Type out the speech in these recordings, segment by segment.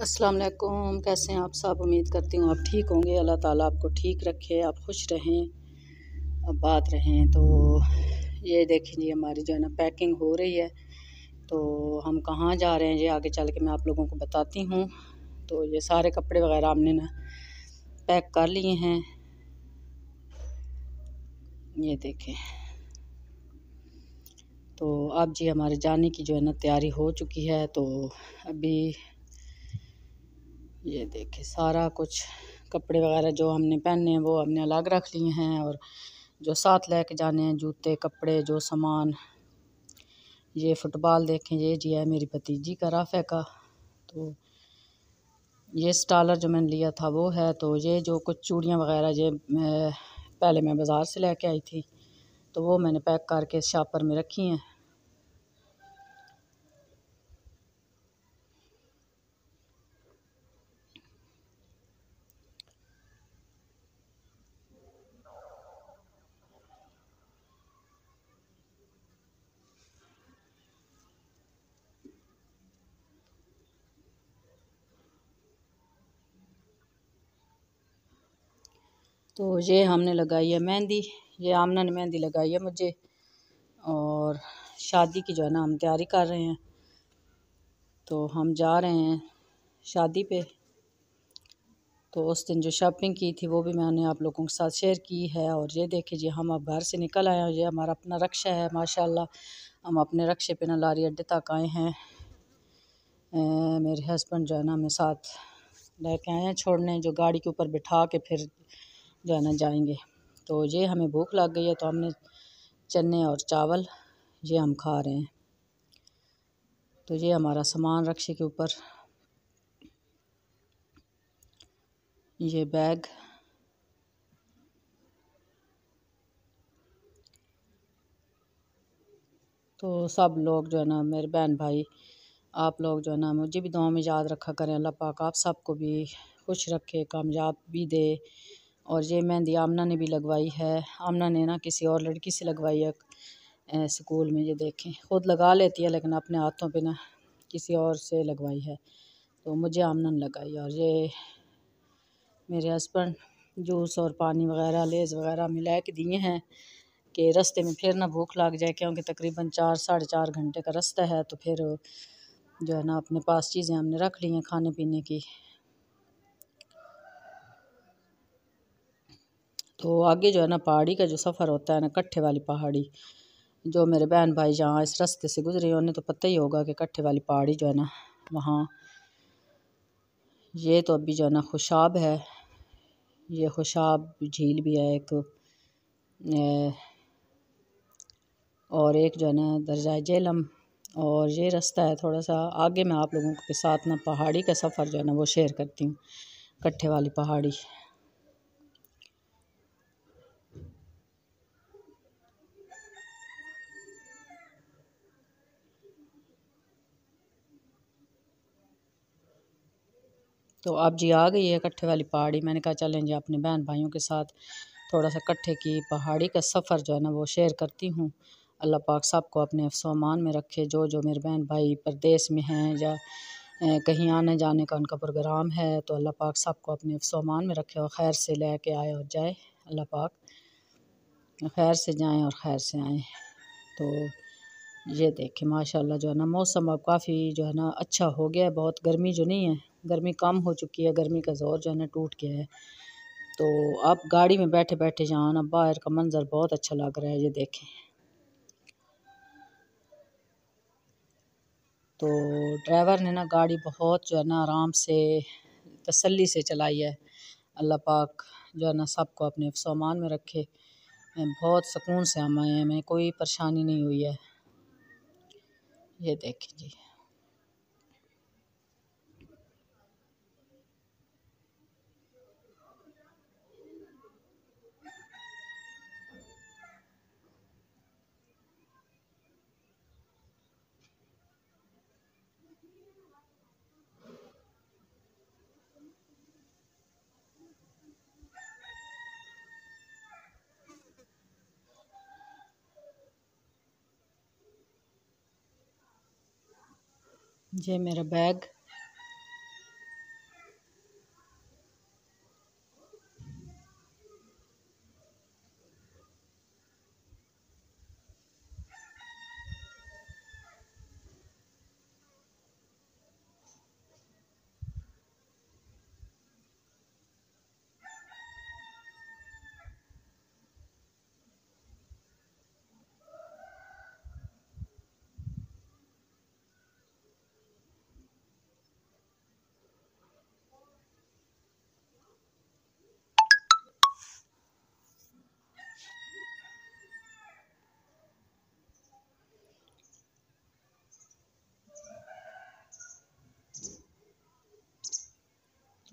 अस्सलाम वालेकुम कैसे हैं आप सब उम्मीद करती हूँ आप ठीक होंगे अल्लाह ताला आपको ठीक रखे आप खुश रहें अब बात रहें तो ये देखें जी हमारी जो है ना पैकिंग हो रही है तो हम कहाँ जा रहे हैं ये आगे चल के मैं आप लोगों को बताती हूँ तो ये सारे कपड़े वगैरह हमने ना पैक कर लिए हैं ये देखें तो अब जी हमारे जाने की जो है ना तैयारी हो चुकी है तो अभी ये देखिए सारा कुछ कपड़े वगैरह जो हमने पहने हैं वो हमने अलग रख लिए हैं और जो साथ ले कर जाने हैं जूते कपड़े जो सामान ये फुटबॉल देखें ये जी है मेरी भतीजी का राफ़े का तो ये स्टालर जो मैंने लिया था वो है तो ये जो कुछ चूड़ियाँ वगैरह ये पहले मैं बाज़ार से लेके आई थी तो वो मैंने पैक करके पर में रखी हैं तो ये हमने लगाई है मेहंदी ये आमना ने मेहंदी लगाई है मुझे और शादी की जो है ना हम तैयारी कर रहे हैं तो हम जा रहे हैं शादी पे तो उस दिन जो शॉपिंग की थी वो भी मैंने आप लोगों के साथ शेयर की है और ये देखिए जी हम अब घर से निकल आए हैं ये हमारा अपना रक्षा है माशाल्लाह हम अपने रक्षे पे ना लारी अड्डे तक आए हैं मेरे हस्बैंड जो है ना हमें साथ लेके आए हैं छोड़ने जो गाड़ी के ऊपर बिठा के फिर जो है ना जाएंगे तो ये हमें भूख लग गई है तो हमने चने और चावल ये हम खा रहे हैं तो ये हमारा सामान रक्षे के ऊपर ये बैग तो सब लोग जो है ना मेरे बहन भाई आप लोग जो है ना मुझे भी दुआ में याद रखा करें अल्लाह पाक आप सबको भी खुश रखे कामयाब भी दे और ये मेहंदी आमना ने भी लगवाई है आमना ने ना किसी और लड़की से लगवाई है स्कूल में ये देखें खुद लगा लेती है लेकिन अपने हाथों पे ना किसी और से लगवाई है तो मुझे आमना ने लगाई और ये मेरे हस्बैंड जूस और पानी वगैरह लेस वगैरह मिला के दिए हैं कि रस्ते में फिर ना भूख लग जाए क्योंकि तकरीबन चार साढ़े चार घंटे का रास्ता है तो फिर जो है ना अपने पास चीज़ें हमने रख ली हैं खाने पीने की तो आगे जो है ना पहाड़ी का जो सफ़र होता है ना कट्ठे वाली पहाड़ी जो मेरे बहन भाई जहाँ इस रास्ते से गुजरे उन्हें तो पता ही होगा कि कट्ठे वाली पहाड़ी जो है ना वहाँ ये तो अभी जो है ना खुशाब है ये खुशाब झील भी है एक ए, और एक जो है ना दर्जा जेलम और ये रास्ता है थोड़ा सा आगे मैं आप लोगों के साथ ना पहाड़ी का सफ़र जो है ना वो शेयर करती हूँ कट्ठे वाली पहाड़ी तो अब जी आ गई है इकट्ठे वाली पहाड़ी मैंने कहा चलें जी अपने बहन भाइयों के साथ थोड़ा सा इकट्ठे की पहाड़ी का सफ़र जो है ना वो शेयर करती हूँ अल्लाह पाक साहब को अपने अफसोमान में रखे जो जो मेरे बहन भाई प्रदेश में हैं या कहीं आने जाने का उनका प्रोग्राम है तो अल्लाह पाक साहब को अपने अफसोमान में रखे और खैर से ले कर आए और जाए अल्लाह पाक खैर से जाएँ और खैर से आएँ तो ये देखें माशाल्लाह जो है ना मौसम अब काफ़ी जो है ना अच्छा हो गया है बहुत गर्मी जो नहीं है गर्मी कम हो चुकी है गर्मी का ज़ोर जो है ना टूट गया है तो आप गाड़ी में बैठे बैठे जहाँ ना बाहर का मंज़र बहुत अच्छा लग रहा है ये देखें तो ड्राइवर ने ना गाड़ी बहुत जो है ना आराम से तसल्ली से चलाई है अल्लाह पाक जो है ना सबको अपने सामान में रखे बहुत सुकून से हम आए हैं मैं कोई परेशानी नहीं हुई है ये देखें जी जे मेरा बैग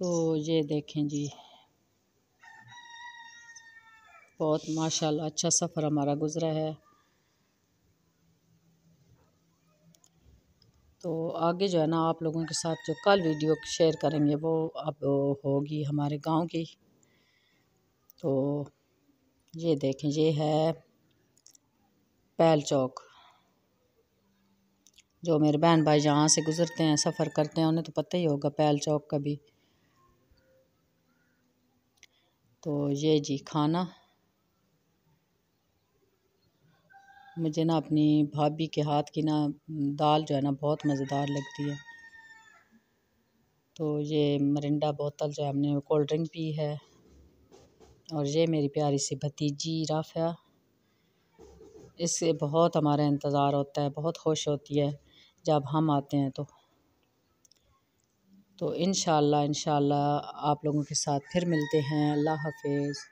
तो ये देखें जी बहुत माशाल्लाह अच्छा सफ़र हमारा गुज़रा है तो आगे जो है ना आप लोगों के साथ जो कल वीडियो शेयर करेंगे वो अब होगी हमारे गांव की तो ये देखें ये है पैल चौक जो मेरे बहन भाई जहाँ से गुज़रते हैं सफ़र करते हैं उन्हें तो पता ही होगा पैल चौक का भी तो ये जी खाना मुझे ना अपनी भाभी के हाथ की ना दाल जो है ना बहुत मज़ेदार लगती है तो ये मरिंडा बोतल जो है हमने कोल्ड ड्रिंक पी है और ये मेरी प्यारी सी भतीजी राफ़िया इससे बहुत हमारा इंतज़ार होता है बहुत खुश होती है जब हम आते हैं तो तो इन शाला इन आप लोगों के साथ फिर मिलते हैं अल्लाह हाफिज़